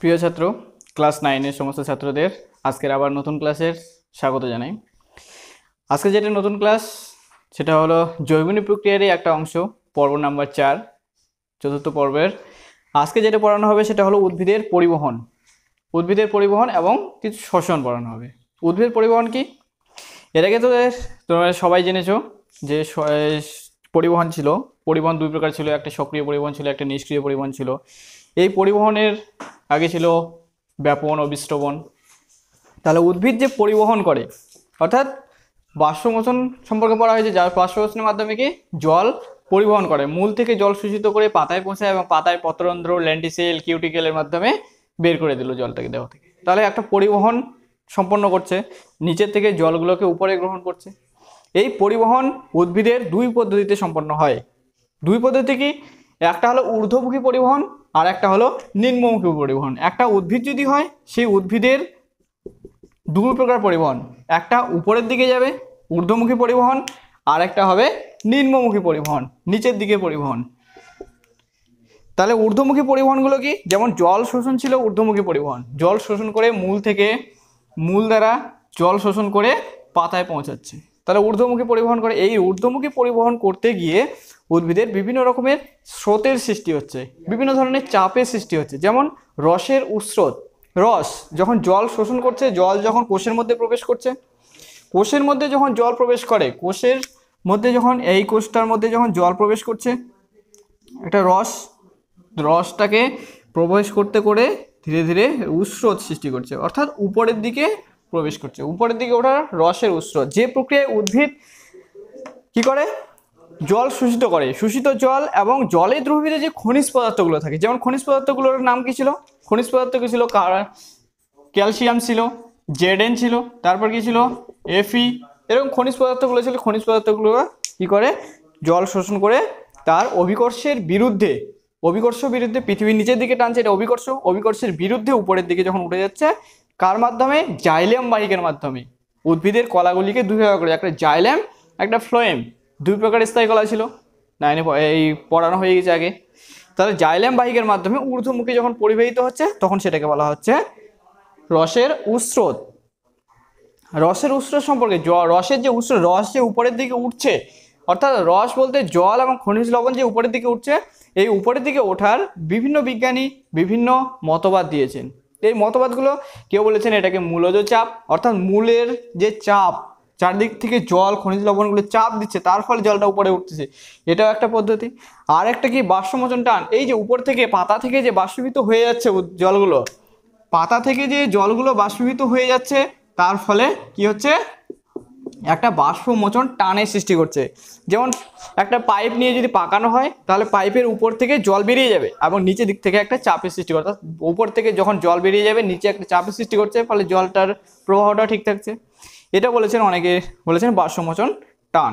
প্রিয় ছাত্র ক্লাস নাইনের সমস্ত ছাত্রদের আজকের আবার নতুন ক্লাসের স্বাগত জানাই আজকে যেটা নতুন ক্লাস সেটা হলো জৈবনী প্রক্রিয়ারই একটা অংশ পর্ব নাম্বার চার চতুর্থ পর্বের আজকে যেটা পড়ানো হবে সেটা হলো উদ্ভিদের পরিবহন উদ্ভিদের পরিবহন এবং কিছু শোষণ পড়ানো হবে উদ্ভিদ পরিবহন কি এটাকে তো তোমরা সবাই জেনেছ যে পরিবহন ছিল পরিবহন দুই প্রকার ছিল একটা সক্রিয় পরিবহন ছিল একটা নিষ্ক্রিয় পরিবহন ছিল এই পরিবহনের আগে ছিল ব্যাপন বিশ্রবণ তাহলে উদ্ভিদ যে পরিবহন করে অর্থাৎ বাষ্পমোচন সম্পর্কে পড়া হয়েছে যার বাষ্পমোচনের মাধ্যমে কি জল পরিবহন করে মূল থেকে জল সূচিত করে পাতায় পৌঁছায় এবং পাতায় পত্রন্ধ্র ল্যান্ডিসেল কিউটিকেলের মাধ্যমে বের করে দিল জলটাকে দেহ থেকে তাহলে একটা পরিবহন সম্পন্ন করছে নিচের থেকে জলগুলোকে উপরে গ্রহণ করছে এই পরিবহন উদ্ভিদের দুই পদ্ধতিতে সম্পন্ন হয় দুই পদ্ধতি কি একটা হলো ঊর্ধ্বমুখী পরিবহন আর একটা হলো নিম্নমুখী পরিবহন একটা উদ্ভিদ যদি হয় সেই উদ্ভিদের দু প্রকার পরিবহন একটা উপরের দিকে যাবে ঊর্ধ্বমুখী পরিবহন আর একটা হবে নিম্নমুখী পরিবহন নিচের দিকে পরিবহন তাহলে ঊর্ধ্বমুখী পরিবহনগুলো কি যেমন জল শোষণ ছিল ঊর্ধ্বমুখী পরিবহন জল শোষণ করে মূল থেকে মূল দ্বারা জল শোষণ করে পাতায় পৌঁছাচ্ছে তাহলে ঊর্ধ্বমুখী পরিবহন করে এই ঊর্ধ্বমুখী পরিবহন করতে গিয়ে উদ্ভিদের বিভিন্ন রকমের স্রোতের সৃষ্টি হচ্ছে বিভিন্ন ধরনের চাপের সৃষ্টি হচ্ছে যেমন রসের উৎস্রোত রস যখন জল শোষণ করছে জল যখন কোষের মধ্যে প্রবেশ করছে কোষের মধ্যে যখন জল প্রবেশ করে কোষের মধ্যে যখন এই কোষটার মধ্যে যখন জল প্রবেশ করছে একটা রস রসটাকে প্রবেশ করতে করে ধীরে ধীরে উস্রোত সৃষ্টি করছে অর্থাৎ উপরের দিকে প্রবেশ করছে উপরের দিকে ওঠা রসের উৎস যে প্রক্রিয়ায় উদ্ভিদ কি করে জল শোষিত করে শোষিত জল এবং জলে দ্রবীভূত যে খনিজ পদার্থগুলো থাকে যেমন খনিজ পদার্থগুলোর নাম কি ছিল খনিজ পদার্থ কি ছিল ক্যালসিয়াম ছিল জেডেন ছিল তারপর কি ছিল এফি এরকম খনিজ পদার্থগুলো ছিল খনিজ পদার্থগুলো কি করে জল শোষণ করে তার অভিকর্ষের বিরুদ্ধে অভিকর্ষ বিরুদ্ধে পৃথিবীর নিচের দিকে টানছে এটা অভিকর্ষ অভিকর্ষের বিরুদ্ধে উপরের দিকে যখন উঠে যাচ্ছে কার মাধ্যমে জাইলেম বাহিকের মাধ্যমে উদ্ভিদের কলাগুলিকে দুই প্রকার করে একটা জাইলেম একটা ফ্লোয়েম দুই প্রকার স্থায়ী কলা ছিল নাইনে এই পড়ানো হয়ে গেছে আগে তাহলে জাইলেম বাহিকের মাধ্যমে ঊর্ধ্বমুখী যখন পরিবাহিত হচ্ছে তখন সেটাকে বলা হচ্ছে রসের উস্রোত রসের উস্র সম্পর্কে রসের যে উস্রোত রস যে উপরের দিকে উঠছে অর্থাৎ রস বলতে জল এবং খনিজ লবণ যে উপরের দিকে উঠছে এই উপরের দিকে ওঠার বিভিন্ন বিজ্ঞানী বিভিন্ন মতবাদ দিয়েছেন এই মতবাদগুলো কেউ বলেছেন এটাকে মূলজ চাপ অর্থাৎ মূলের যে চাপ চারদিক থেকে জল খনিজ লবণগুলো চাপ দিচ্ছে তার ফলে জলটা উপরে উঠতেছে এটাও একটা পদ্ধতি আর একটা কি বাষ্পমোচন টান এই যে উপর থেকে পাতা থেকে যে বাষ্পীভূত হয়ে যাচ্ছে জলগুলো পাতা থেকে যে জলগুলো বাষ্পীভূত হয়ে যাচ্ছে তার ফলে কি হচ্ছে একটা বাষ্পমোচন টানের সৃষ্টি করছে যেমন একটা পাইপ নিয়ে যদি পাকানো হয় তাহলে পাইপের উপর থেকে জল বেরিয়ে যাবে এবং নিচে দিক থেকে একটা চাপের সৃষ্টি করে উপর থেকে যখন জল বেরিয়ে যাবে নিচে একটা চাপের সৃষ্টি করছে ফলে জলটার প্রবাহটা ঠিক থাকছে এটা বলেছেন অনেকে বলেছেন বাষ্পমোচন টান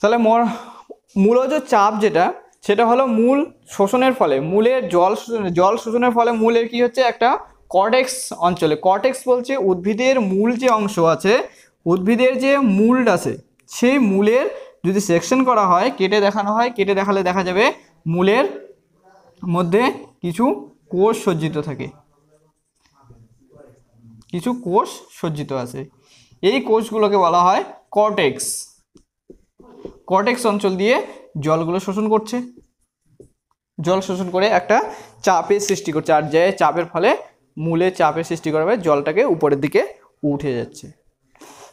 তাহলে যে চাপ যেটা সেটা হলো মূল শোষণের ফলে মূলের জল জল শোষণের ফলে মূলের কি হচ্ছে একটা কর্টেক্স অঞ্চলে কর্টেক্স বলছে উদ্ভিদের মূল যে অংশ আছে উদ্ভিদের যে মূল্ড আছে সেই মূলের যদি সেকশন করা হয় কেটে দেখানো হয় কেটে দেখালে দেখা যাবে মূলের মধ্যে কিছু কোষ সজ্জিত থাকে কিছু কোষ সজ্জিত আছে এই কোষগুলোকে বলা হয় কর্টেক্স কর্টেক্স অঞ্চল দিয়ে জলগুলো শোষণ করছে জল শোষণ করে একটা চাপের সৃষ্টি করছে আর যে চাপের ফলে মূলে চাপের সৃষ্টি করা জলটাকে উপরের দিকে উঠে যাচ্ছে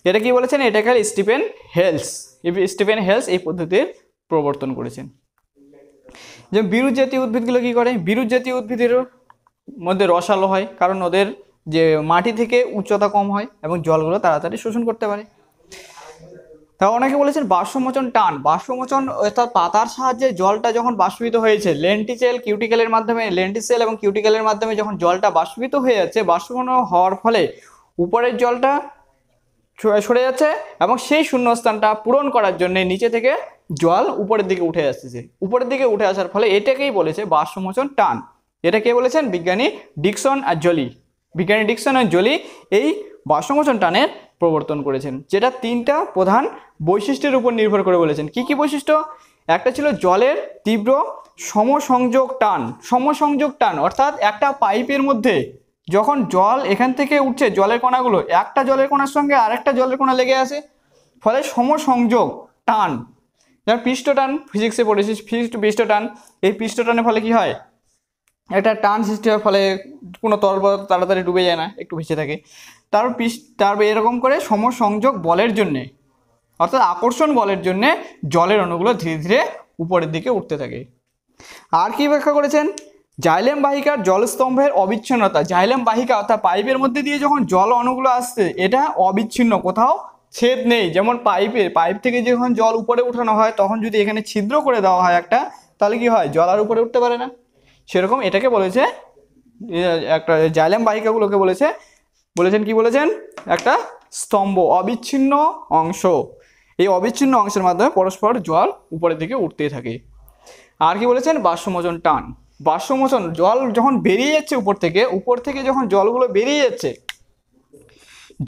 এটা কি বলেছেন এটা খালি স্টিফেন হেলস স্টিফেন হেলস এই পদ্ধতির প্রবর্তন করেছেন যেমন বিরুৎ জাতীয় উদ্ভিদগুলো কী করে বিরুৎ জাতীয় উদ্ভিদের মধ্যে রসালো হয় কারণ ওদের যে মাটি থেকে উচ্চতা কম হয় এবং জলগুলো তাড়াতাড়ি শোষণ করতে পারে তা অনেকে বলেছেন বাষ্পমোচন টান বাষ্পমোচন অর্থাৎ পাতার সাহায্যে জলটা যখন বাষ্পিত হয়েছে লেন্টিসেল কিউটিক্যালের মাধ্যমে লেন্টিসেল এবং কিউটিক্যালের মাধ্যমে যখন জলটা বাষ্পিত হয়ে যাচ্ছে বাষ্পীভবন হওয়ার ফলে উপরের জলটা সরে যাচ্ছে এবং সেই শূন্যস্থানটা পূরণ করার জন্য নিচে থেকে জল উপরের দিকে উঠে আসতেছে উপরের দিকে উঠে আসার ফলে এটাকেই বলেছে বাষ্পমোচন টান এটা কে বলেছেন বিজ্ঞানী ডিকসন আর জলি বিজ্ঞানী ডিকসন আর জলি এই বাষ্পমোচন টানের প্রবর্তন করেছেন যেটা তিনটা প্রধান বৈশিষ্ট্যের উপর নির্ভর করে বলেছেন কি কি বৈশিষ্ট্য একটা ছিল জলের তীব্র সমসংযোগ টান সমসংযোগ টান অর্থাৎ একটা পাইপের মধ্যে যখন জল এখান থেকে উঠছে জলের কণাগুলো একটা জলের কণার সঙ্গে আরেকটা জলের কণা লেগে আসে ফলে সমসংযোগ টান যেমন পৃষ্ঠটান ফিজিক্সে পড়েছি টান এই পৃষ্ঠটানের ফলে কি হয় একটা টান সৃষ্টি হওয়ার ফলে কোনো তরল তাড়াতাড়ি ডুবে যায় না একটু ভেসে থাকে তার পিস তার এরকম করে সমসংযোগ বলের জন্যে অর্থাৎ আকর্ষণ বলের জন্যে জলের অণুগুলো ধীরে ধীরে উপরের দিকে উঠতে থাকে আর কি ব্যাখ্যা করেছেন জাইলেম বাহিকার জলস্তম্ভের অবিচ্ছিন্নতা জাইলেম বাহিকা অর্থাৎ পাইপের মধ্যে দিয়ে যখন জল অণুগুলো আসছে এটা অবিচ্ছিন্ন কোথাও ছেদ নেই যেমন পাইপের পাইপ থেকে যখন জল উপরে উঠানো হয় তখন যদি এখানে ছিদ্র করে দেওয়া হয় একটা তাহলে কি হয় জল আর উপরে উঠতে পারে না সেরকম এটাকে বলেছে একটা জাইলেম বাহিকাগুলোকে বলেছে বলেছেন কি বলেছেন একটা স্তম্ভ অবিচ্ছিন্ন অংশ এই অবিচ্ছিন্ন অংশের মাধ্যমে পরস্পর জল উপরের দিকে উঠতেই থাকে আর কি বলেছেন বাষ্পমোচন টান বাষ্পমোচন জল যখন বেরিয়ে যাচ্ছে উপর থেকে উপর থেকে যখন জলগুলো বেরিয়ে যাচ্ছে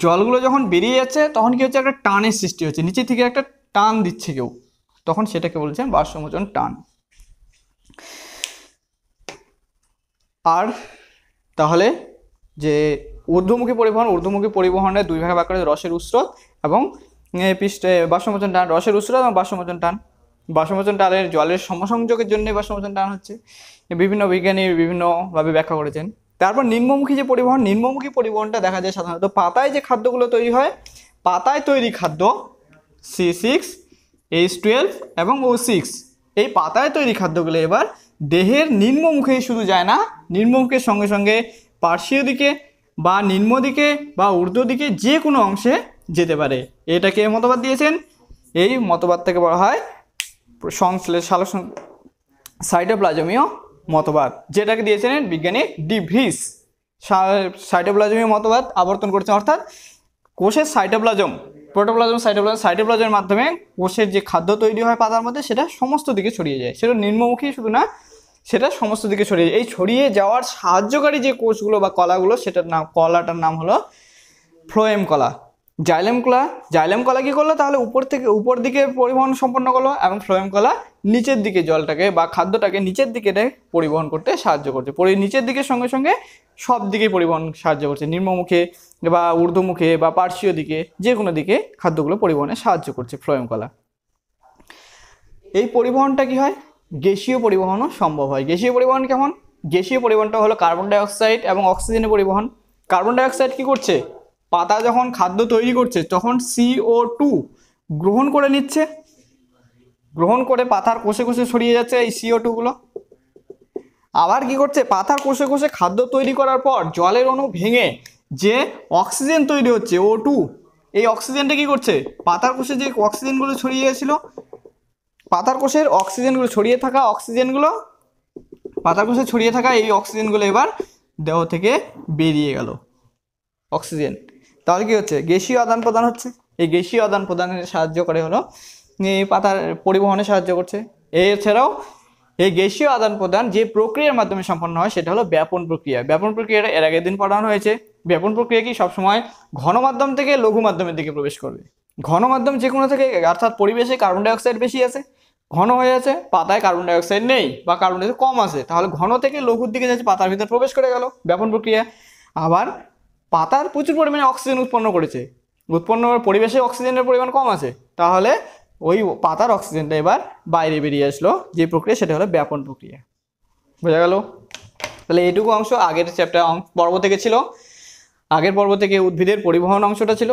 জলগুলো যখন বেরিয়ে যাচ্ছে তখন কী হচ্ছে একটা টানের সৃষ্টি হচ্ছে নিচে থেকে একটা টান দিচ্ছে কেউ তখন সেটাকে বলছে বাষ্পমোচন টান আর তাহলে যে ঊর্ধ্বমুখী পরিবহন ঊর্ধ্বমুখী পরিবহনে দুই ভাগে ভাগ করে রসের উৎস্রোত এবং পৃষ্ঠে বাষ্পমোচন টান রসের উৎস্রোত এবং বাষ্পমোচন টান বাষ্পমোচন টানের জলের সমসংযোগের জন্য বাসমোচন টান হচ্ছে বিভিন্ন বিজ্ঞানী বিভিন্নভাবে ব্যাখ্যা করেছেন তারপর নিম্নমুখী যে পরিবহন নিম্নমুখী পরিবহনটা দেখা যায় সাধারণত পাতায় যে খাদ্যগুলো তৈরি হয় পাতায় তৈরি খাদ্য সি সিক্স এইচ টুয়েলভ এবং ও সিক্স এই পাতায় তৈরি খাদ্যগুলো এবার দেহের নিম্নমুখে শুধু যায় না নিম্নমুখের সঙ্গে সঙ্গে পার্শ্বীয় দিকে বা নিম্ন দিকে বা ঊর্ধ্ব দিকে যে কোনো অংশে যেতে পারে এটাকে মতবাদ দিয়েছেন এই মতবাদ থেকে বলা হয় সংশ্লেষ সালোসং সাইটোপ্লাজমীয় মতবাদ যেটাকে দিয়েছেন বিজ্ঞানী ডিভিস সাইটোপ্লাজমীয় মতবাদ আবর্তন করেছেন অর্থাৎ কোষের সাইটোপ্লাজম প্রোটোপ্লাজম সাইটোপ্লাজম সাইটোপ্লাজমের মাধ্যমে কোষের যে খাদ্য তৈরি হয় পাতার মধ্যে সেটা সমস্ত দিকে ছড়িয়ে যায় সেটা নিম্নমুখী শুধু না সেটা সমস্ত দিকে ছড়িয়ে যায় এই ছড়িয়ে যাওয়ার সাহায্যকারী যে কোষগুলো বা কলাগুলো সেটার নাম কলাটার নাম হলো ফ্লোয়েম কলা জাইলেম কলা জাইলেম কলা কী করলো তাহলে উপর থেকে উপর দিকে পরিবহন সম্পন্ন করলো এবং ফ্লোয়েম কলা নিচের দিকে জলটাকে বা খাদ্যটাকে নিচের দিকে পরিবহন করতে সাহায্য করছে পরি নিচের দিকের সঙ্গে সঙ্গে সব দিকে পরিবহন সাহায্য করছে নিম্নমুখে বা ঊর্ধ্বমুখে বা পার্শ্বীয় দিকে যে কোনো দিকে খাদ্যগুলো পরিবহনে সাহায্য করছে ফ্লোয়েম কলা এই পরিবহনটা কি হয় গ্যাসীয় পরিবহনও সম্ভব হয় গ্যাসীয় পরিবহন কেমন গ্যাসীয় পরিবহনটা হলো কার্বন ডাইঅক্সাইড এবং অক্সিজেনের পরিবহন কার্বন ডাইঅক্সাইড কী করছে পাতা যখন খাদ্য তৈরি করছে তখন সিও টু গ্রহণ করে নিচ্ছে গ্রহণ করে পাতার কোষে কোষে ছড়িয়ে যাচ্ছে এই সিও টুগুলো আবার কি করছে পাতার কোষে কোষে খাদ্য তৈরি করার পর জলের অণু ভেঙে যে অক্সিজেন তৈরি হচ্ছে ও টু এই অক্সিজেনটা কি করছে পাতার কোষে যে অক্সিজেনগুলো ছড়িয়ে গেছিলো পাতার কোষের অক্সিজেনগুলো ছড়িয়ে থাকা অক্সিজেনগুলো পাতার কোষে ছড়িয়ে থাকা এই অক্সিজেনগুলো এবার দেহ থেকে বেরিয়ে গেল অক্সিজেন তাহলে কি হচ্ছে গেসীয় আদান প্রদান হচ্ছে এই গেসীয় আদান প্রদানে সাহায্য করে হলো এই পাতার পরিবহনে সাহায্য করছে এছাড়াও এই গেসীয় আদান প্রদান যে প্রক্রিয়ার মাধ্যমে সম্পন্ন হয় সেটা হলো ব্যাপন প্রক্রিয়া ব্যাপন প্রক্রিয়াটা এর আগের দিন পড়ানো হয়েছে ব্যাপন প্রক্রিয়া কি সবসময় ঘন মাধ্যম থেকে লঘু মাধ্যমের দিকে প্রবেশ করবে ঘন মাধ্যম যে কোনো থেকে অর্থাৎ পরিবেশে কার্বন ডাইঅক্সাইড বেশি আছে ঘন হয়ে আছে পাতায় কার্বন ডাইঅক্সাইড নেই বা কার্বন ডাইঅক্সাইড কম আছে তাহলে ঘন থেকে লঘুর দিকে যাচ্ছে পাতার ভিতরে প্রবেশ করে গেল ব্যাপন প্রক্রিয়া আবার পাতার প্রচুর পরিমাণে অক্সিজেন উৎপন্ন করেছে উৎপন্ন পরিবেশে অক্সিজেনের পরিমাণ কম আছে তাহলে ওই পাতার অক্সিজেনটা এবার বাইরে বেরিয়ে আসলো যে প্রক্রিয়া সেটা হলো ব্যাপন প্রক্রিয়া বোঝা গেল তাহলে এইটুকু অংশ আগের চ্যাপ্টার পর্ব থেকে ছিল আগের পর্ব থেকে উদ্ভিদের পরিবহন অংশটা ছিল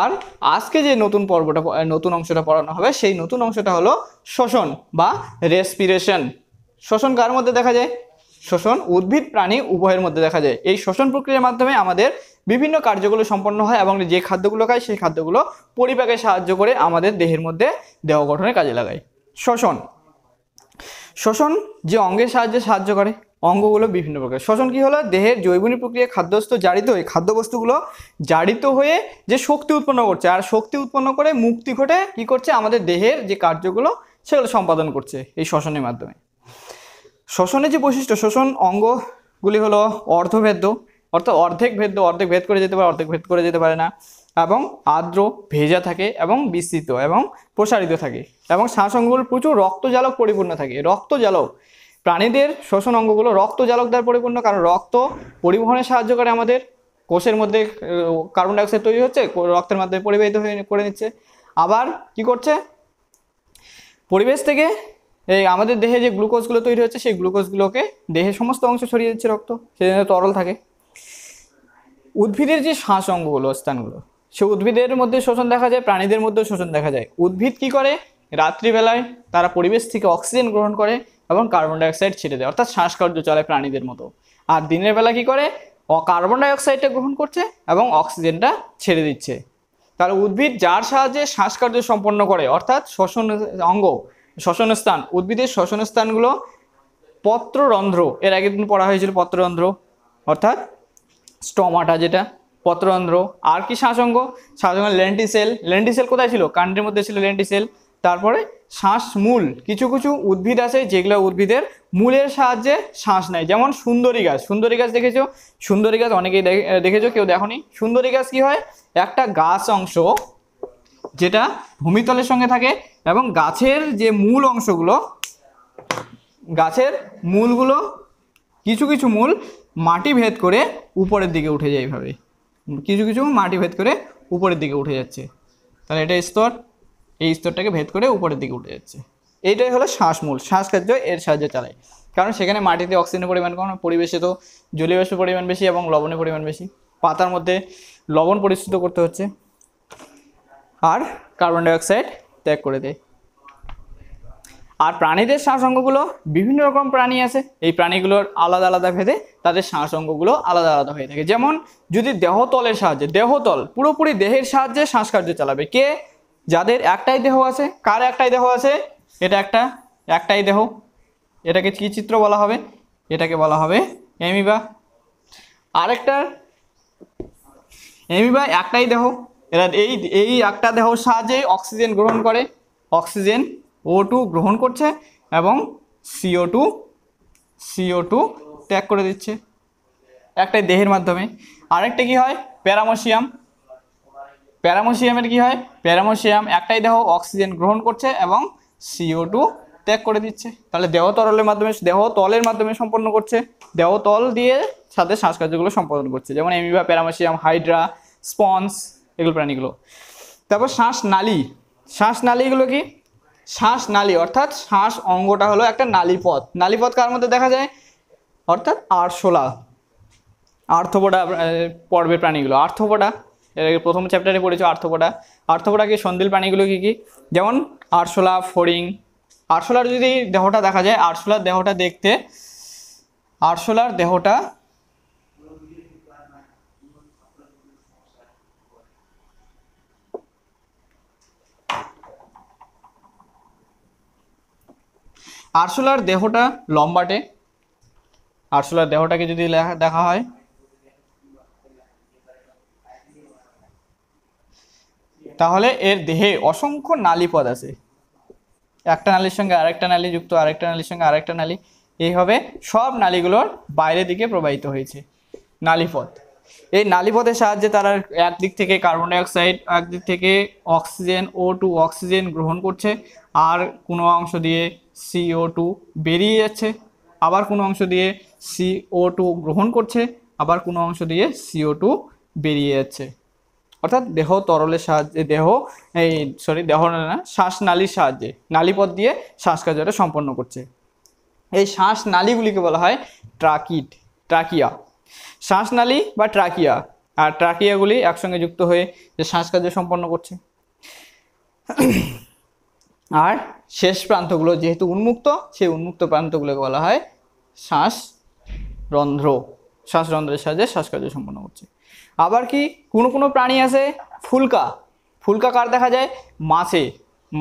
আর আজকে যে নতুন পর্বটা নতুন অংশটা পড়ানো হবে সেই নতুন অংশটা হলো শোষণ বা রেসপিরেশন শোষণ কার মধ্যে দেখা যায় শোষণ উদ্ভিদ প্রাণী উভয়ের মধ্যে দেখা যায় এই শোষণ প্রক্রিয়ার মাধ্যমে আমাদের বিভিন্ন কার্যগুলো সম্পন্ন হয় এবং যে খাদ্যগুলো খায় সেই খাদ্যগুলো পরিপাকে সাহায্য করে আমাদের দেহের মধ্যে দেহ গঠনে কাজে লাগায় শোষণ শোষণ যে অঙ্গের সাহায্যে সাহায্য করে অঙ্গগুলো বিভিন্ন প্রকার শোষণ কী হলো দেহের জৈবনী প্রক্রিয়া খাদ্যস্থ জারিত হয়ে খাদ্যবস্তুগুলো জারিত হয়ে যে শক্তি উৎপন্ন করছে আর শক্তি উৎপন্ন করে মুক্তি ঘটে কী করছে আমাদের দেহের যে কার্যগুলো সেগুলো সম্পাদন করছে এই শোষণের মাধ্যমে শোষণের যে বৈশিষ্ট্য শোষণ অঙ্গগুলি হলো অর্ধভেদ্য অর্থাৎ অর্ধেক ভেদ্য অর্ধেক ভেদ করে যেতে পারে অর্ধেক ভেদ করে যেতে পারে না এবং আর্দ্র ভেজা থাকে এবং বিস্তৃত এবং প্রসারিত থাকে এবং শ্বাসঙ্গগুলো প্রচুর রক্তজালক পরিপূর্ণ থাকে রক্তজালক প্রাণীদের শোষণ অঙ্গগুলো রক্তজালক দ্বারা পরিপূর্ণ কারণ রক্ত পরিবহনে সাহায্য করে আমাদের কোষের মধ্যে কার্বন ডাইঅক্সাইড তৈরি হচ্ছে রক্তের মাধ্যমে পরিবাহিত হয়ে করে নিচ্ছে আবার কি করছে পরিবেশ থেকে এই আমাদের দেহে যে গ্লুকোজগুলো তৈরি হচ্ছে সেই গ্লুকোজগুলোকে দেহের সমস্ত অংশ ছড়িয়ে দিচ্ছে রক্ত সেজন্য তরল থাকে উদ্ভিদের যে শ্বাস অঙ্গগুলো স্থানগুলো সে উদ্ভিদের মধ্যে শোষণ দেখা যায় প্রাণীদের মধ্যেও শোষণ দেখা যায় উদ্ভিদ কি করে রাত্রিবেলায় তারা পরিবেশ থেকে অক্সিজেন গ্রহণ করে এবং কার্বন ডাইঅক্সাইড ছেড়ে দেয় অর্থাৎ শ্বাসকার্য চলে প্রাণীদের মতো আর দিনের বেলা কি করে কার্বন ডাইঅক্সাইডটা গ্রহণ করছে এবং অক্সিজেনটা ছেড়ে দিচ্ছে তাহলে উদ্ভিদ যার সাহায্যে শ্বাসকার্য সম্পন্ন করে অর্থাৎ শোষণ অঙ্গ স্থান উদ্ভিদের স্থানগুলো পত্ররন্ধ্র এর আগে দিন পড়া হয়েছিল পত্ররন্ধ্র অর্থাৎ স্টমাটা যেটা পত্ররন্ধ্র আর কি শ্বাসঙ্গ শ্বাসঙ্গ লেন্টিসেল লেন্টিসেল কোথায় ছিল কান্ডের মধ্যে ছিল লেন্টিসেল তারপরে শ্বাস মূল কিছু কিছু উদ্ভিদ আছে যেগুলো উদ্ভিদের মূলের সাহায্যে শ্বাস নেয় যেমন সুন্দরী গাছ সুন্দরী গাছ দেখেছো সুন্দরী গাছ অনেকেই দেখেছো কেউ দেখনি সুন্দরী গাছ কি হয় একটা গাছ অংশ যেটা ভূমিতলের সঙ্গে থাকে এবং গাছের যে মূল অংশগুলো গাছের মূলগুলো কিছু কিছু মূল মাটি ভেদ করে উপরের দিকে উঠে যায় এইভাবে কিছু কিছু মাটি ভেদ করে উপরের দিকে উঠে যাচ্ছে তাহলে এটা স্তর এই স্তরটাকে ভেদ করে উপরের দিকে উঠে যাচ্ছে এইটাই হলো শ্বাসমূল শ্বাসকার্য এর সাহায্যে চালায় কারণ সেখানে মাটিতে অক্সিজেনের পরিমাণ কম পরিবেশে তো জলীয় পরিমাণ বেশি এবং লবণের পরিমাণ বেশি পাতার মধ্যে লবণ পরিশ্রুত করতে হচ্ছে আর কার্বন ডাইঅক্সাইড ত্যাগ করে দেয় আর প্রাণীদের শ্বাসঙ্গগুলো বিভিন্ন রকম প্রাণী আছে এই প্রাণীগুলোর আলাদা আলাদা ভেদে তাদের শ্বাসঙ্গগুলো আলাদা আলাদা হয়ে থাকে যেমন যদি দেহতলের সাহায্যে দেহতল পুরোপুরি দেহের সাহায্যে শ্বাসকার্য চালাবে কে যাদের একটাই দেহ আছে কার একটাই দেহ আছে এটা একটা একটাই দেহ এটাকে কী চিত্র বলা হবে এটাকে বলা হবে এমিবা আরেকটার এমিবা একটাই দেহ এরা এই এই একটা দেহ সাহায্যে অক্সিজেন গ্রহণ করে অক্সিজেন ও টু গ্রহণ করছে এবং সিও টু সিও টু ত্যাগ করে দিচ্ছে একটাই দেহের মাধ্যমে আরেকটা কি হয় প্যারামোসিয়াম প্যারামোসিয়ামের কি হয় প্যারামোসিয়াম একটাই দেহ অক্সিজেন গ্রহণ করছে এবং সিও টু ত্যাগ করে দিচ্ছে তাহলে দেহ তরলের মাধ্যমে দেহ তলের মাধ্যমে সম্পন্ন করছে দেহ তল দিয়ে সাথে শ্বাসকার্যগুলো সম্পাদন করছে যেমন এমিবা প্যারামোসিয়াম হাইড্রা স্পঞ্জ এগুলো প্রাণীগুলো তারপর শ্বাস নালী শ্বাস নালীগুলো কি শ্বাস নালী অর্থাৎ শ্বাস অঙ্গটা হলো একটা নালীপথ নালীপথ কার মধ্যে দেখা যায় অর্থাৎ আরশোলা আর্থপোডা পর্বের প্রাণীগুলো আর্থপোডা এর আগে প্রথম চ্যাপ্টারে পড়েছো আর্থপোডা কি সন্দিল প্রাণীগুলো কী কী যেমন আরশোলা ফরিং আরশোলার যদি দেহটা দেখা যায় আরশোলার দেহটা দেখতে আরশোলার দেহটা আরশোলার দেহটা লম্বাটে আরশোলার দেহটাকে যদি দেখা হয় তাহলে এর দেহে অসংখ্য নালীপদ আছে একটা নালীর সঙ্গে আরেকটা নালী যুক্ত আরেকটা নালীর সঙ্গে আরেকটা নালী এইভাবে সব নালীগুলোর বাইরের দিকে প্রবাহিত হয়েছে নালীপথ এই নালীপথের সাহায্যে তারা একদিক থেকে কার্বন ডাইঅক্সাইড একদিক থেকে অক্সিজেন ও টু অক্সিজেন গ্রহণ করছে আর কোনো অংশ দিয়ে সিও টু বেরিয়ে যাচ্ছে আবার কোনো অংশ দিয়ে সিও টু গ্রহণ করছে আবার কোনো অংশ দিয়ে সিও টু বেরিয়ে যাচ্ছে অর্থাৎ দেহ তরলের সাহায্যে দেহ এই সরি দেহ না নালীর সাহায্যে নালীপথ দিয়ে শ্বাসকার্যটা সম্পন্ন করছে এই নালীগুলিকে বলা হয় ট্রাকিট ট্রাকিয়া নালী বা ট্রাকিয়া আর ট্রাকিয়াগুলি একসঙ্গে যুক্ত হয়ে যে শ্বাসকার্য সম্পন্ন করছে আর শেষ প্রান্তগুলো যেহেতু উন্মুক্ত সেই উন্মুক্ত প্রান্তগুলোকে বলা হয় শ্বাস রন্ধ্র শ্বাসরন্ধ্রের সাহায্যে শ্বাসকার্য সম্পন্ন করছে আবার কি কোনো কোনো প্রাণী আছে ফুলকা ফুলকা কার দেখা যায় মাছে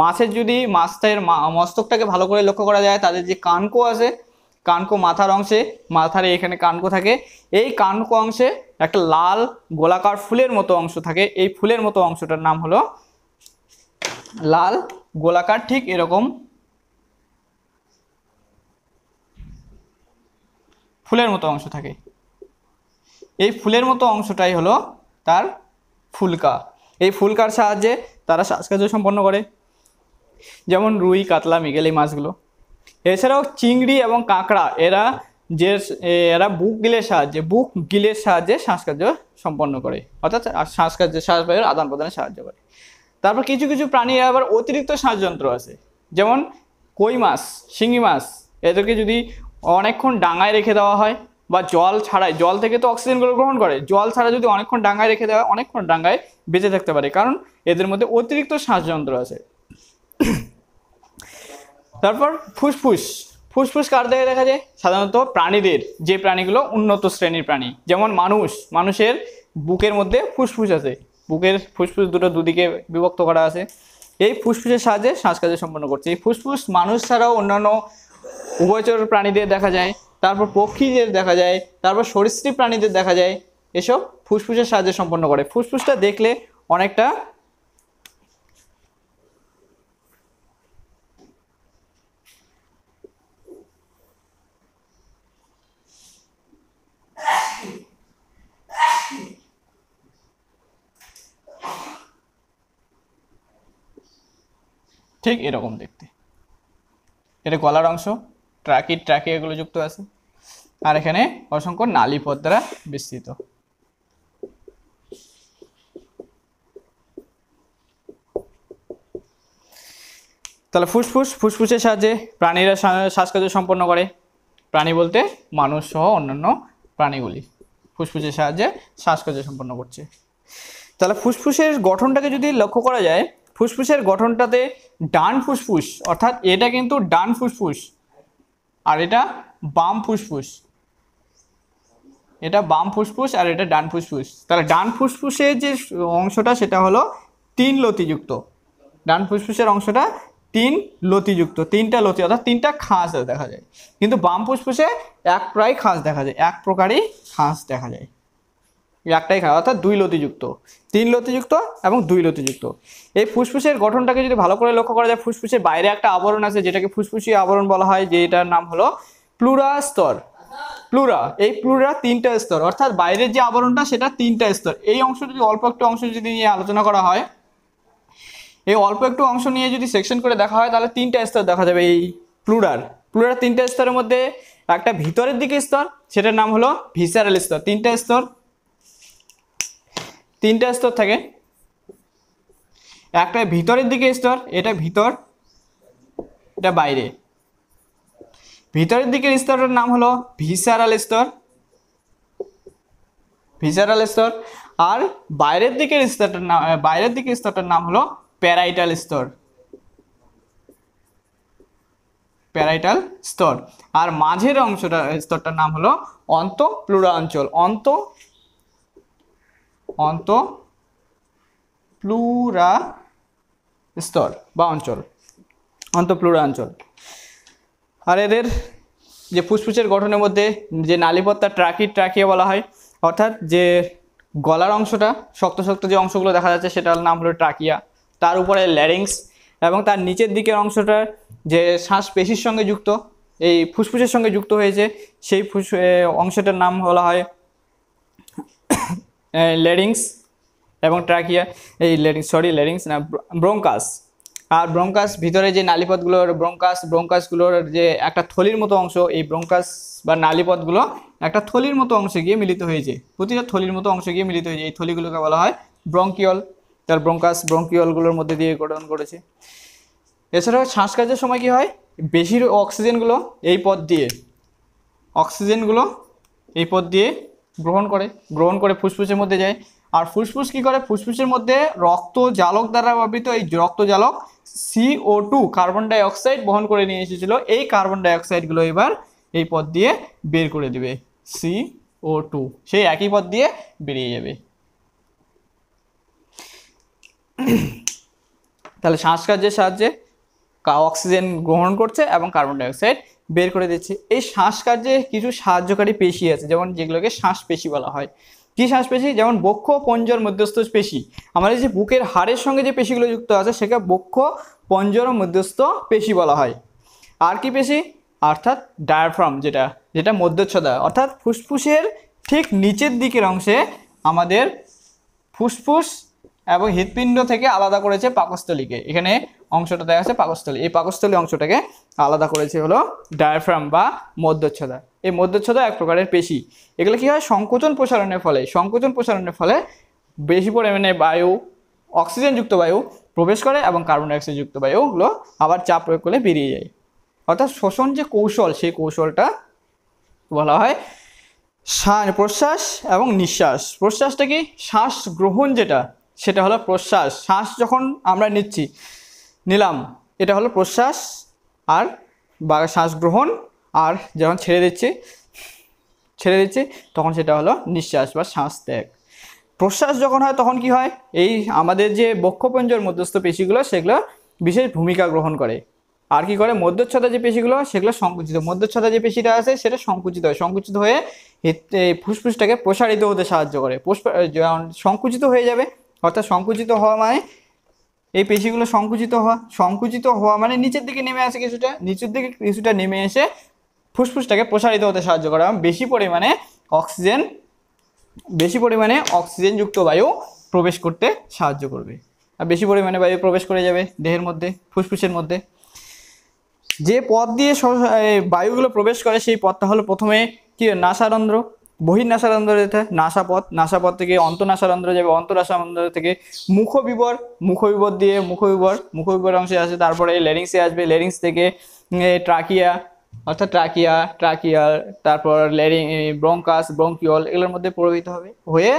মাছের যদি মাছটার মস্তকটাকে ভালো করে লক্ষ্য করা যায় তাদের যে কানকো আছে কানকো মাথার অংশে মাথার এখানে কানকো থাকে এই কানকো অংশে একটা লাল গোলাকার ফুলের মতো অংশ থাকে এই ফুলের মতো অংশটার নাম হলো লাল গোলাকার ঠিক এরকম ফুলের মতো অংশ থাকে এই ফুলের মতো অংশটাই হলো তার ফুলকা এই ফুলকার সাহায্যে তারা শ্বাসকার্য সম্পন্ন করে যেমন রুই কাতলা মিগেল এই মাছগুলো এছাড়াও চিংড়ি এবং কাঁকড়া এরা যে এরা বুক গিলের সাহায্যে বুক গিলের সাহায্যে শ্বাসকার্য সম্পন্ন করে অর্থাৎ শ্বাসকার্য শ্বাস আদান প্রদানে সাহায্য করে তারপর কিছু কিছু প্রাণীর আবার অতিরিক্ত শ্বাসযন্ত্র আছে যেমন কই মাছ শিঙি মাছ এদেরকে যদি অনেকক্ষণ ডাঙায় রেখে দেওয়া হয় বা জল ছাড়ায় জল থেকে তো অক্সিজেনগুলো গ্রহণ করে জল ছাড়া যদি অনেকক্ষণ ডাঙায় রেখে দেওয়া অনেকক্ষণ ডাঙায় বেঁচে থাকতে পারে কারণ এদের মধ্যে অতিরিক্ত শ্বাসযন্ত্র আছে তারপর ফুসফুস ফুসফুস কার দেখে দেখা যায় সাধারণত প্রাণীদের যে প্রাণীগুলো উন্নত শ্রেণীর প্রাণী যেমন মানুষ মানুষের বুকের মধ্যে ফুসফুস আছে বুকের ফুসফুস দুটো দুদিকে বিভক্ত করা আছে এই ফুসফুসের সাহায্যে কাজে সম্পন্ন করছে এই ফুসফুস মানুষ ছাড়াও অন্যান্য উভয়চর প্রাণীদের দেখা যায় তারপর পক্ষীদের দেখা যায় তারপর সরীসৃপ প্রাণীদের দেখা যায় এসব ফুসফুসের সাহায্যে সম্পন্ন করে ফুসফুসটা দেখলে অনেকটা ঠিক এরকম দেখতে এটা গলার অংশ ট্রাকি ট্রাকি এগুলো যুক্ত আছে আর এখানে অসংখ্য পথ দ্বারা বিস্তৃত তাহলে ফুসফুস ফুসফুসের সাহায্যে প্রাণীরা শ্বাসকার্য সম্পন্ন করে প্রাণী বলতে মানুষ সহ অন্যান্য প্রাণীগুলি ফুসফুসের সাহায্যে শ্বাসকার্য সম্পন্ন করছে তাহলে ফুসফুসের গঠনটাকে যদি লক্ষ্য করা যায় ফুসফুসের গঠনটাতে ডান ফুসফুস অর্থাৎ এটা কিন্তু ডান ফুসফুস আর এটা বাম ফুসফুস এটা বাম ফুসফুস আর এটা ডান ফুসফুস তাহলে ডান ফুসফুসের যে অংশটা সেটা হলো তিন লতিযুক্ত ডান ফুসফুসের অংশটা তিন লতিযুক্ত তিনটা লতি অর্থাৎ তিনটা খাঁজ দেখা যায় কিন্তু বাম ফুসফুসে এক প্রায় খাঁজ দেখা যায় এক প্রকারই খাঁজ দেখা যায় একটাই খায় অর্থাৎ দুই লতিযুক্ত তিন লতিযুক্ত এবং দুই লতিযুক্ত এই ফুসফুসের গঠনটাকে যদি ভালো করে লক্ষ্য করা যায় ফুসফুসের বাইরে একটা আবরণ আছে যেটাকে ফুসফুসি আবরণ বলা হয় যে এটার নাম হলো প্লুরা স্তর প্লুরা এই প্লুরা তিনটা স্তর অর্থাৎ বাইরের যে আবরণটা সেটা তিনটা স্তর এই অংশ যদি অল্প একটু অংশ যদি নিয়ে আলোচনা করা হয় এই অল্প একটু অংশ নিয়ে যদি সেকশন করে দেখা হয় তাহলে তিনটা স্তর দেখা যাবে এই প্লুরার প্লুরার তিনটা স্তরের মধ্যে একটা ভিতরের দিকে স্তর সেটার নাম হলো ভিসারাল স্তর তিনটা স্তর তিনটা স্তর থাকে একটা ভিতরের দিকে স্তর এটা ভিতর এটা বাইরে ভিতরের দিকের স্তরের নাম হলো ভিসারাল স্তর ভিসারাল স্তর আর বাইরের দিকের স্তরটার নাম বাইরের দিকের স্তরটার নাম হলো প্যারাইটাল স্তর প্যারাইটাল স্তর আর মাঝের অংশটা স্তরটার নাম হলো অন্ত প্লুরা অঞ্চল অন্ত অন্ত প্লুরা স্তর বা অঞ্চল অন্ত প্লুরা অঞ্চল আর এদের যে ফুসফুসের গঠনের মধ্যে যে নালিপত্তা ট্রাকি ট্রাকিয়া বলা হয় অর্থাৎ যে গলার অংশটা শক্ত শক্ত যে অংশগুলো দেখা যাচ্ছে সেটার নাম হলো ট্রাকিয়া তার উপরে ল্যারিংস এবং তার নিচের দিকের অংশটা যে শ্বাস পেশির সঙ্গে যুক্ত এই ফুসফুসের সঙ্গে যুক্ত হয়েছে সেই ফুস অংশটার নাম বলা হয় লেডিংস এবং ট্রাকিয়া এই লেডিংস সরি লেডিংস না ব্রোঙ্কাস আর ব্রোঙ্কাস ভিতরে যে নালিপথগুলোর ব্রোঙ্কাস ব্রোঙ্কাসগুলোর যে একটা থলির মতো অংশ এই ব্রোঙ্কাস বা নালিপথগুলো একটা থলির মতো অংশে গিয়ে মিলিত হয়েছে প্রতিটা থলির মতো অংশে গিয়ে মিলিত হয়েছে এই থলিগুলোকে বলা হয় ব্রঙ্কিয়ল তার ব্রঙ্কাস ব্রঙ্কিয়লগুলোর মধ্যে দিয়ে গঠন করেছে এছাড়াও শ্বাসকার্যের সময় কি হয় বেশির অক্সিজেনগুলো এই পথ দিয়ে অক্সিজেনগুলো এই পথ দিয়ে গ্রহণ করে গ্রহণ করে ফুসফুসের মধ্যে যায় আর ফুসফুস কী করে ফুসফুসের মধ্যে রক্ত জালক দ্বারা ব্যবহৃত এই রক্ত জালক সিও টু কার্বন ডাইঅক্সাইড বহন করে নিয়ে এসেছিল এই কার্বন ডাইঅক্সাইডগুলো এবার এই পথ দিয়ে বের করে দিবে সি ও টু সেই একই পথ দিয়ে বেরিয়ে যাবে তাহলে শ্বাসকার্যের সাহায্যে অক্সিজেন গ্রহণ করছে এবং কার্বন ডাইঅক্সাইড বের করে দিচ্ছে এই শ্বাসকার্যে কিছু সাহায্যকারী পেশি আছে যেমন যেগুলোকে শ্বাস পেশি বলা হয় কী শ্বাস পেশি যেমন বক্ষ পঞ্জর মধ্যস্থ পেশি আমাদের যে বুকের হাড়ের সঙ্গে যে পেশিগুলো যুক্ত আছে সেটা বক্ষ পঞ্জর মধ্যস্থ পেশি বলা হয় আর কি পেশি অর্থাৎ ডায়াফ্রাম যেটা যেটা মধ্যচ্ছদা অর্থাৎ ফুসফুসের ঠিক নিচের দিকের অংশে আমাদের ফুসফুস এবং হৃৎপিণ্ড থেকে আলাদা করেছে পাকস্থলীকে এখানে অংশটা দেখা যাচ্ছে পাকস্থলী এই পাকস্থলী অংশটাকে আলাদা করেছে হলো ডায়াফ্রাম বা মধ্যচ্ছদা এই মধ্যচ্ছদা এক প্রকারের পেশি এগুলো কী হয় সংকোচন প্রসারণের ফলে সংকোচন প্রসারণের ফলে বেশি পরিমাণে বায়ু অক্সিজেনযুক্ত বায়ু প্রবেশ করে এবং কার্বন ডাইঅক্সাইডযুক্ত বায়ুগুলো আবার চাপ প্রয়োগ করলে বেরিয়ে যায় অর্থাৎ শোষণ যে কৌশল সেই কৌশলটা বলা হয় শ্বাস প্রশ্বাস এবং নিঃশ্বাস প্রশ্বাসটা কি শ্বাস গ্রহণ যেটা সেটা হলো প্রশ্বাস শ্বাস যখন আমরা নিচ্ছি নিলাম এটা হলো প্রশ্বাস আর বা শ্বাস গ্রহণ আর যখন ছেড়ে দিচ্ছি ছেড়ে দিচ্ছি তখন সেটা হলো নিঃশ্বাস বা শ্বাস ত্যাগ প্রশ্বাস যখন হয় তখন কি হয় এই আমাদের যে বক্ষপঞ্জর মধ্যস্থ পেশিগুলো সেগুলো বিশেষ ভূমিকা গ্রহণ করে আর কি করে মধ্যচ্ছতা যে পেশিগুলো সেগুলো সংকুচিত মধ্যচ্ছতা যে পেশিটা আছে সেটা সংকুচিত হয় সংকুচিত হয়ে ফুসফুসটাকে প্রসারিত হতে সাহায্য করে সংকুচিত হয়ে যাবে অর্থাৎ সংকুচিত হওয়া মানে এই পেশিগুলো সংকুচিত হওয়া সংকুচিত হওয়া মানে নিচের দিকে নেমে আসে কিছুটা নিচের দিকে কিছুটা নেমে এসে ফুসফুসটাকে প্রসারিত হতে সাহায্য করে এবং বেশি পরিমাণে অক্সিজেন বেশি পরিমাণে অক্সিজেনযুক্ত বায়ু প্রবেশ করতে সাহায্য করবে আর বেশি পরিমাণে বায়ু প্রবেশ করে যাবে দেহের মধ্যে ফুসফুসের মধ্যে যে পথ দিয়ে বায়ুগুলো প্রবেশ করে সেই পথটা হলো প্রথমে কি নাসারন্ধ্র বহির্নাসারন্ধ্র নাসাপথ নাসাপথ থেকে অন্দরে যাবে অন্তরাসারন্ধ্র থেকে মুখবিবর মুখবিবর দিয়ে মুখবিবর মুখবিবর অংশে আসে তারপরে লেরিংসে আসবে লেরিংস থেকে ট্রাকিয়া অর্থাৎ ট্রাকিয়া ট্রাকিয়ার তারপর লেরিং ব্রঙ্কাস ব্রঙ্কিওল এগুলোর মধ্যে প্রভাবিত হবে হয়ে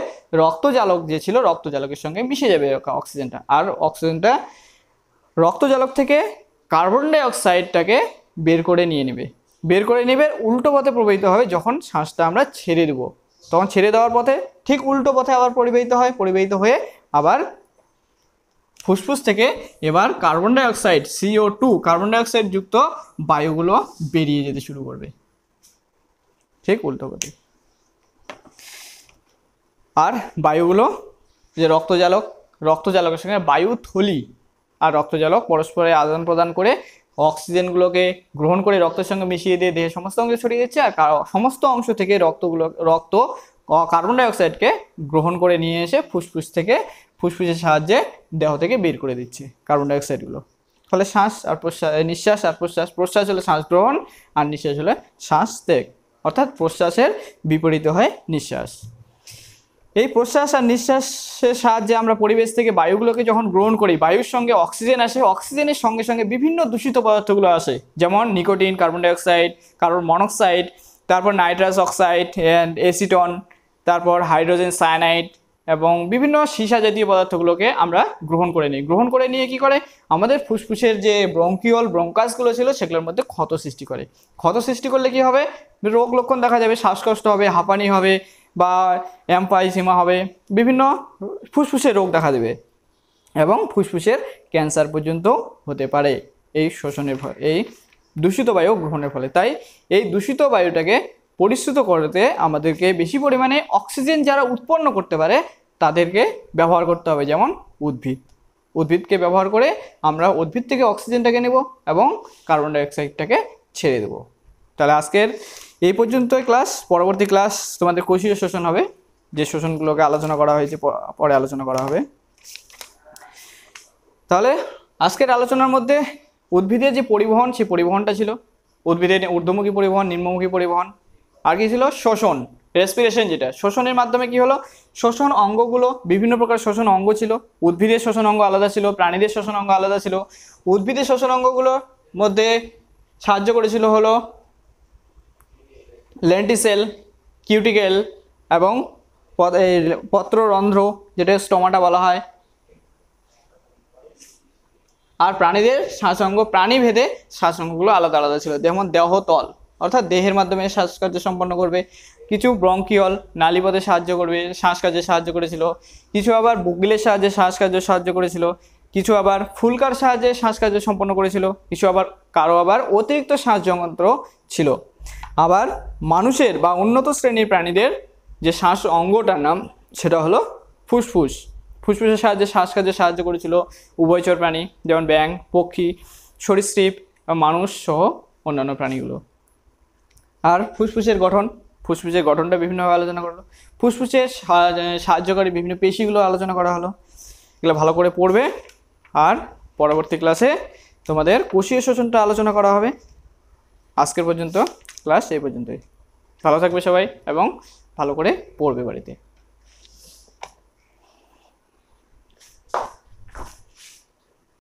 রক্তজালক যে ছিল রক্তজালকের সঙ্গে মিশে যাবে অক্সিজেনটা আর অক্সিজেনটা রক্তজালক থেকে কার্বন ডাইঅক্সাইডটাকে বের করে নিয়ে নেবে বের করে নেবে উল্টো পথে প্রবাহিত হবে যখন শ্বাসটা আমরা ছেড়ে দেবো তখন ছেড়ে দেওয়ার পথে ঠিক উল্টো পথে আবার পরিবাহিত হয় পরিবাহিত হয়ে আবার ফুসফুস থেকে এবার carbon dioxide CO two carbon dioxide যুক্ত বায়ুগুলো বেরিয়ে যেতে শুরু করবে ঠিক উল্টো পথে আর বায়ুগুলো যে রক্তজালক রক্তজালকের সঙ্গে বায়ু থলি আর রক্তজালক পরস্পরে আদান প্রদান করে অক্সিজেনগুলোকে গ্রহণ করে রক্তের সঙ্গে মিশিয়ে দিয়ে দেহের সমস্ত অংশে ছড়িয়ে দিচ্ছে আর সমস্ত অংশ থেকে রক্তগুলো রক্ত কার্বন ডাইঅক্সাইডকে গ্রহণ করে নিয়ে এসে ফুসফুস থেকে ফুসফুসের সাহায্যে দেহ থেকে বের করে দিচ্ছে কার্বন ডাইঅক্সাইডগুলো ফলে শ্বাস আর প্রশ্বাস নিঃশ্বাস আর প্রশ্বাস প্রশ্বাস হলে শ্বাস গ্রহণ আর নিঃশ্বাস হলে শ্বাস ত্যাগ অর্থাৎ প্রশ্বাসের বিপরীত হয় নিঃশ্বাস এই প্রশ্বাস আর নিঃশ্বাসের সাহায্যে আমরা পরিবেশ থেকে বায়ুগুলোকে যখন গ্রহণ করি বায়ুর সঙ্গে অক্সিজেন আসে অক্সিজেনের সঙ্গে সঙ্গে বিভিন্ন দূষিত পদার্থগুলো আসে যেমন nicotine carbon dioxide carbon monoxide তারপর নাইট্রাস অক্সাইড অ্যান্ড এসিটন তারপর হাইড্রোজেন সায়ানাইড এবং বিভিন্ন সীসা জাতীয় পদার্থগুলোকে আমরা গ্রহণ করে নিই গ্রহণ করে নিয়ে কি করে আমাদের ফুসফুসের যে ব্রঙ্কিওল ব্রঙ্কাসগুলো ছিল সেগুলোর মধ্যে ক্ষত সৃষ্টি করে ক্ষত সৃষ্টি করলে কি হবে রোগ লক্ষণ দেখা যাবে শ্বাসকষ্ট হবে হাঁপানি হবে বা এম্পাইসিমা হবে বিভিন্ন ফুসফুসের রোগ দেখা দেবে এবং ফুসফুসের ক্যান্সার পর্যন্ত হতে পারে এই শোষণের এই দূষিত বায়ু গ্রহণের ফলে তাই এই দূষিত বায়ুটাকে পরিশ্রুত করতে আমাদেরকে বেশি পরিমাণে অক্সিজেন যারা উৎপন্ন করতে পারে তাদেরকে ব্যবহার করতে হবে যেমন উদ্ভিদ উদ্ভিদকে ব্যবহার করে আমরা উদ্ভিদ থেকে অক্সিজেনটাকে নেব এবং কার্বন ডাইঅক্সাইডটাকে ছেড়ে দেব তাহলে আজকের এই পর্যন্ত ক্লাস পরবর্তী ক্লাস তোমাদের কোষীয় শোষণ হবে যে শোষণগুলোকে আলোচনা করা হয়েছে পরে আলোচনা করা হবে তাহলে আজকের আলোচনার মধ্যে উদ্ভিদের যে পরিবহন সেই পরিবহনটা ছিল উদ্ভিদের ঊর্ধ্বমুখী পরিবহন নিম্নমুখী পরিবহন আর কি ছিল শোষণ রেসপিরেশন যেটা শোষণের মাধ্যমে কি হলো শোষণ অঙ্গগুলো বিভিন্ন প্রকার শোষণ অঙ্গ ছিল উদ্ভিদের শোষণ অঙ্গ আলাদা ছিল প্রাণীদের শোষণ অঙ্গ আলাদা ছিল উদ্ভিদের শোষণ অঙ্গগুলোর মধ্যে সাহায্য করেছিল হলো লেন্টিসেল কিউটিকেল এবং পত্ররন্ধ্র যেটা স্টোমাটা বলা হয় আর প্রাণীদের শ্বাসঙ্গ প্রাণীভেদে শ্বাসঙ্গগুলো আলাদা আলাদা ছিল যেমন দেহতল অর্থাৎ দেহের মাধ্যমে শ্বাসকার্য সম্পন্ন করবে কিছু ব্রঙ্কিয়ল নালীপথে সাহায্য করবে শ্বাসকার্যে সাহায্য করেছিল কিছু আবার বগিলের সাহায্যে শ্বাসকার্য সাহায্য করেছিল কিছু আবার ফুলকার সাহায্যে শ্বাসকার্য সম্পন্ন করেছিল কিছু আবার কারো আবার অতিরিক্ত শ্বাসযন্ত্র ছিল আবার মানুষের বা উন্নত শ্রেণীর প্রাণীদের যে শ্বাস অঙ্গটার নাম সেটা হলো ফুসফুস ফুসফুসের সাহায্যে কাজে সাহায্য করেছিল উভয়চর প্রাণী যেমন ব্যাং পক্ষী সরীসৃপ মানুষ সহ অন্যান্য প্রাণীগুলো আর ফুসফুসের গঠন ফুসফুসের গঠনটা বিভিন্নভাবে আলোচনা করা হলো ফুসফুসের সাহায্যকারী বিভিন্ন পেশিগুলো আলোচনা করা হলো এগুলো ভালো করে পড়বে আর পরবর্তী ক্লাসে তোমাদের কোষীয় শোষণটা আলোচনা করা হবে আজকের পর্যন্ত ক্লাস এই পর্যন্তই ভালো থাকবে সবাই এবং ভালো করে পড়বে বাড়িতে